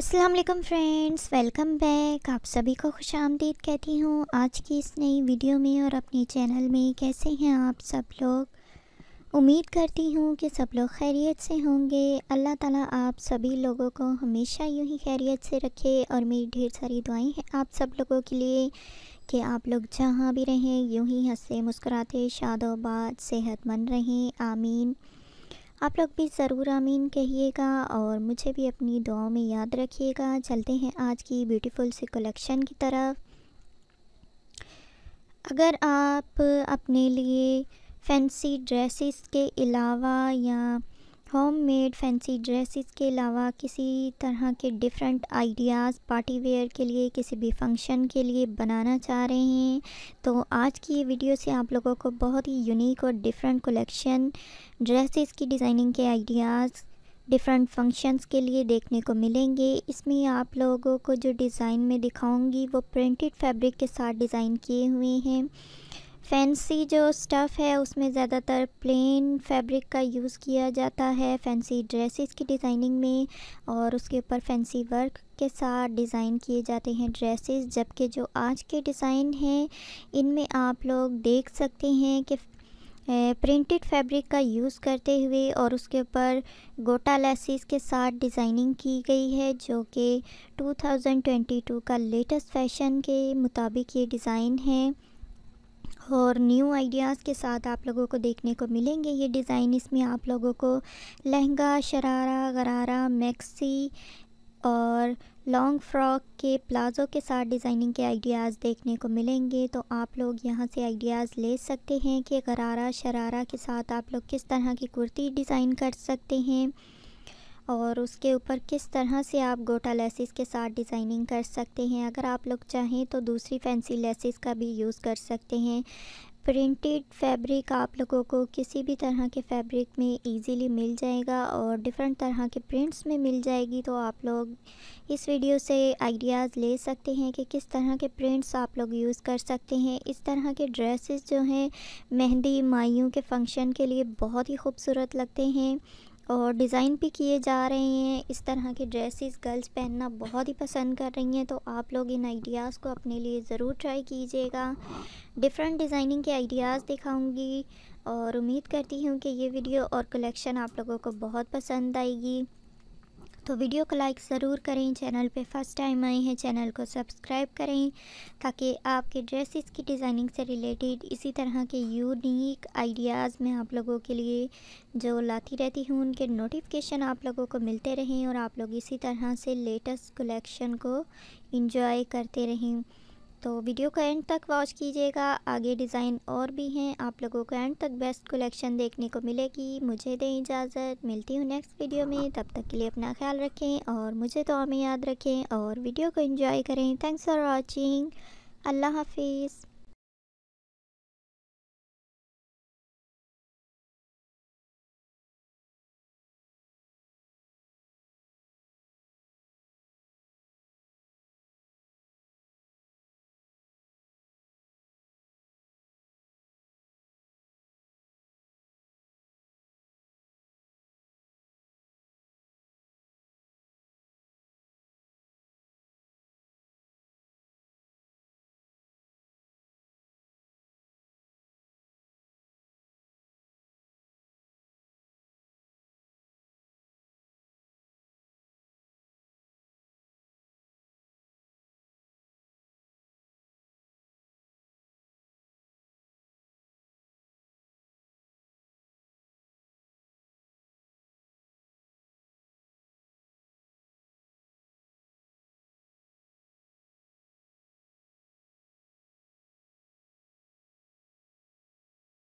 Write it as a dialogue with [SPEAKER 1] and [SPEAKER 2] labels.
[SPEAKER 1] Aslam friends welcome back आप सभी को खुश आमदीद कहती हूँ आज की इस नई वीडियो में और अपने चैनल में कैसे हैं आप सब लोग उम्मीद करती हूँ कि सब लोग खैरियत से होंगे अल्लाह ताला आप सभी लोगों को हमेशा यूं ही खैरियत से रखे और मेरी ढेर सारी दुआएं हैं आप सब लोगों के लिए कि आप लोग जहाँ भी रहें यूं ही हंसे मुस्कुराते शादोबाद सेहतमंद रहें आमीन आप लोग भी ज़रूर आमीन कहिएगा और मुझे भी अपनी दुआओं में याद रखिएगा चलते हैं आज की ब्यूटीफुल सी कलेक्शन की तरफ अगर आप अपने लिए फैंसी ड्रेसेस के अलावा या होम मेड फैंसी ड्रेसेस के अलावा किसी तरह के डिफरेंट आइडियाज़ पार्टी वेयर के लिए किसी भी फंक्शन के लिए बनाना चाह रहे हैं तो आज की ये वीडियो से आप लोगों को बहुत ही यूनिक और डिफरेंट कलेक्शन ड्रेसेस की डिज़ाइनिंग के आइडियाज़ डिफरेंट फंक्शंस के लिए देखने को मिलेंगे इसमें आप लोगों को जो डिज़ाइन में दिखाऊंगी वो प्रिंटेड फैब्रिक के साथ डिज़ाइन किए हुए हैं फैंसी जो स्टफ़ है उसमें ज़्यादातर प्लेन फैब्रिक का यूज़ किया जाता है फैंसी ड्रेसेस की डिज़ाइनिंग में और उसके ऊपर फैंसी वर्क के साथ डिज़ाइन किए जाते हैं ड्रेसेस जबकि जो आज के डिज़ाइन हैं इनमें आप लोग देख सकते हैं कि प्रिंटेड फैब्रिक का यूज़ करते हुए और उसके ऊपर गोटा लेसिस के साथ डिज़ाइनिंग की गई है जो कि 2022 का लेटेस्ट फैशन के मुताबिक ये डिज़ाइन है और न्यू आइडियाज़ के साथ आप लोगों को देखने को मिलेंगे ये डिज़ाइन इसमें आप लोगों को लहंगा शरारा गरारा मैक्सी और लॉन्ग फ्रॉक के प्लाज़ो के साथ डिज़ाइनिंग के आइडियाज़ देखने को मिलेंगे तो आप लोग यहाँ से आइडियाज़ ले सकते हैं कि गरारा शरारा के साथ आप लोग किस तरह की कुर्ती डिज़ाइन कर सकते हैं और उसके ऊपर किस तरह से आप गोटा लेसिस के साथ डिज़ाइनिंग कर सकते हैं अगर आप लोग चाहें तो दूसरी फैंसी लेसिस का भी यूज़ कर सकते हैं प्रिंटेड फैब्रिक आप लोगों को किसी भी तरह के फैब्रिक में इजीली मिल जाएगा और डिफरेंट तरह के प्रिंट्स में मिल जाएगी तो आप लोग इस वीडियो से आइडियाज़ ले सकते हैं कि किस तरह के प्रिंट्स आप लोग यूज़ कर सकते हैं इस तरह के ड्रेसेस जो हैं मेहंदी माइयों के फंक्शन के लिए बहुत ही खूबसूरत लगते हैं और डिज़ाइन भी किए जा रहे हैं इस तरह के ड्रेसेस गर्ल्स पहनना बहुत ही पसंद कर रही हैं तो आप लोग इन आइडियाज़ को अपने लिए ज़रूर ट्राई कीजिएगा डिफरेंट डिज़ाइनिंग के आइडियाज़ दिखाऊंगी और उम्मीद करती हूँ कि ये वीडियो और कलेक्शन आप लोगों को बहुत पसंद आएगी तो वीडियो को लाइक ज़रूर करें चैनल पे फर्स्ट टाइम आए हैं चैनल को सब्सक्राइब करें ताकि आपके ड्रेसेस की डिज़ाइनिंग से रिलेटेड इसी तरह के यूनिक आइडियाज़ मैं आप लोगों के लिए जो लाती रहती हूँ उनके नोटिफिकेशन आप लोगों को मिलते रहें और आप लोग इसी तरह से लेटेस्ट कलेक्शन को इन्जॉय करते रहें तो वीडियो का एंड तक वॉच कीजिएगा आगे डिज़ाइन और भी हैं आप लोगों को एंड तक बेस्ट कलेक्शन देखने को मिलेगी मुझे दें इजाज़त मिलती हूँ नेक्स्ट वीडियो में तब तक के लिए अपना ख्याल रखें और मुझे तो हमें याद रखें और वीडियो को इंजॉय करें थैंक्स फॉर वॉचिंग अल्लाह हाफिज़